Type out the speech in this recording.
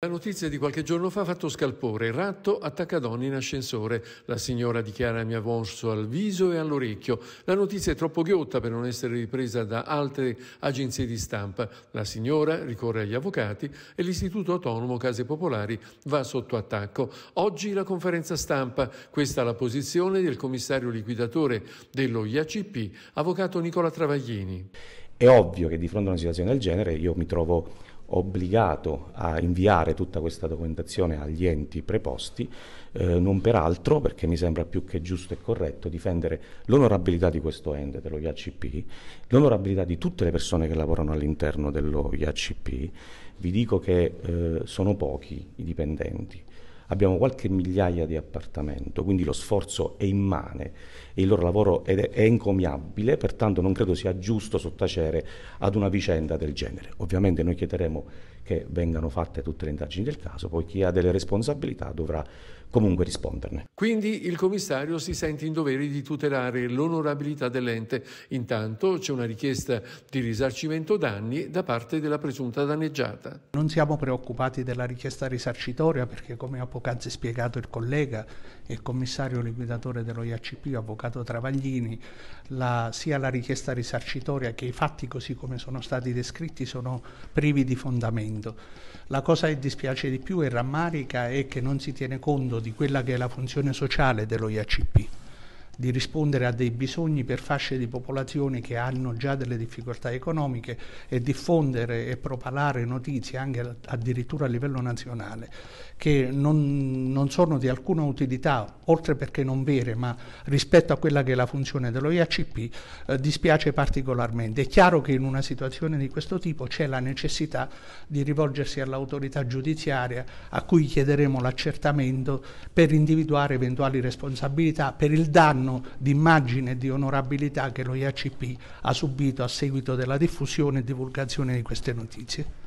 La notizia di qualche giorno fa ha fatto scalpore. Ratto attacca donna in ascensore. La signora dichiara mi ha al viso e all'orecchio. La notizia è troppo ghiotta per non essere ripresa da altre agenzie di stampa. La signora ricorre agli avvocati e l'Istituto Autonomo Case Popolari va sotto attacco. Oggi la conferenza stampa. Questa è la posizione del commissario liquidatore dello IACP, avvocato Nicola Travaglini. È ovvio che di fronte a una situazione del genere io mi trovo obbligato a inviare tutta questa documentazione agli enti preposti, eh, non peraltro, perché mi sembra più che giusto e corretto difendere l'onorabilità di questo ente, dello IACP, l'onorabilità di tutte le persone che lavorano all'interno dello IACP. Vi dico che eh, sono pochi i dipendenti abbiamo qualche migliaia di appartamento, quindi lo sforzo è immane e il loro lavoro è, è encomiabile, pertanto non credo sia giusto sottacere ad una vicenda del genere. Ovviamente noi chiederemo che vengano fatte tutte le indagini del caso, poi chi ha delle responsabilità dovrà comunque risponderne. Quindi il commissario si sente in dovere di tutelare l'onorabilità dell'ente. Intanto c'è una richiesta di risarcimento danni da parte della presunta danneggiata. Non siamo preoccupati della richiesta risarcitoria perché come ha potuto poc'anzi spiegato il collega e il commissario liquidatore dello IACP, avvocato Travaglini, la, sia la richiesta risarcitoria che i fatti così come sono stati descritti sono privi di fondamento. La cosa che dispiace di più e rammarica è che non si tiene conto di quella che è la funzione sociale dello IACP di rispondere a dei bisogni per fasce di popolazione che hanno già delle difficoltà economiche e diffondere e propalare notizie anche addirittura a livello nazionale che non, non sono di alcuna utilità, oltre perché non vere, ma rispetto a quella che è la funzione dello IACP, eh, dispiace particolarmente. È chiaro che in una situazione di questo tipo c'è la necessità di rivolgersi all'autorità giudiziaria a cui chiederemo l'accertamento per individuare eventuali responsabilità per il danno danno di immagine e di onorabilità che lo IACP ha subito a seguito della diffusione e divulgazione di queste notizie.